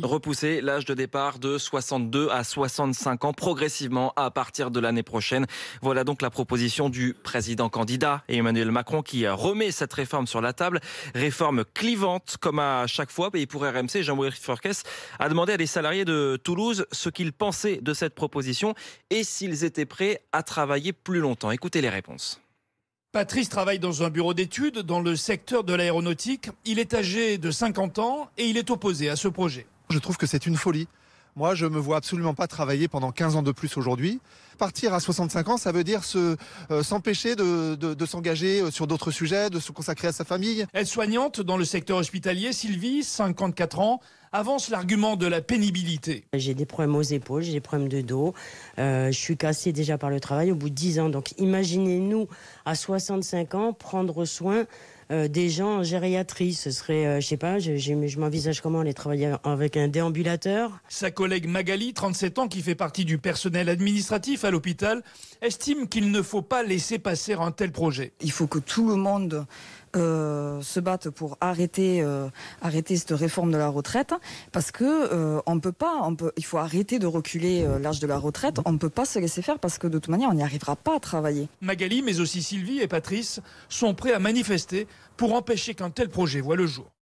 Repousser l'âge de départ de 62 à 65 ans progressivement à partir de l'année prochaine. Voilà donc la proposition du président candidat Emmanuel Macron qui remet cette réforme sur la table. Réforme clivante comme à chaque fois. Et pour RMC, Jean-Marie Forquès a demandé à des salariés de Toulouse ce qu'ils pensaient de cette proposition et s'ils étaient prêts à travailler plus longtemps. Écoutez les réponses. Patrice travaille dans un bureau d'études dans le secteur de l'aéronautique. Il est âgé de 50 ans et il est opposé à ce projet. Je trouve que c'est une folie. Moi, je me vois absolument pas travailler pendant 15 ans de plus aujourd'hui. Partir à 65 ans, ça veut dire euh, s'empêcher de, s'engager euh, sur d'autres sujets, de se consacrer à sa famille. Elle soignante dans le secteur hospitalier, Sylvie, 54 ans, avance l'argument de la pénibilité. J'ai des problèmes aux épaules, j'ai des problèmes de dos, euh, je suis cassée déjà par le travail au bout de 10 ans. Donc imaginez-nous à 65 ans prendre soin euh, des gens en gériatrie. Ce serait, euh, je sais pas, je, m'envisage comment aller travailler avec un déambulateur. Sa collègue Magali, 37 ans, qui fait partie du personnel administratif à l'hôpital, estime qu'il ne faut pas laisser passer un tel projet. Il faut que tout le monde euh, se batte pour arrêter cette réforme de la retraite parce que on peut pas il faut arrêter de reculer l'âge de la retraite on ne peut pas se laisser faire parce que de toute manière on n'y arrivera pas à travailler Magali mais aussi Sylvie et Patrice sont prêts à manifester pour empêcher qu'un tel projet voit le jour.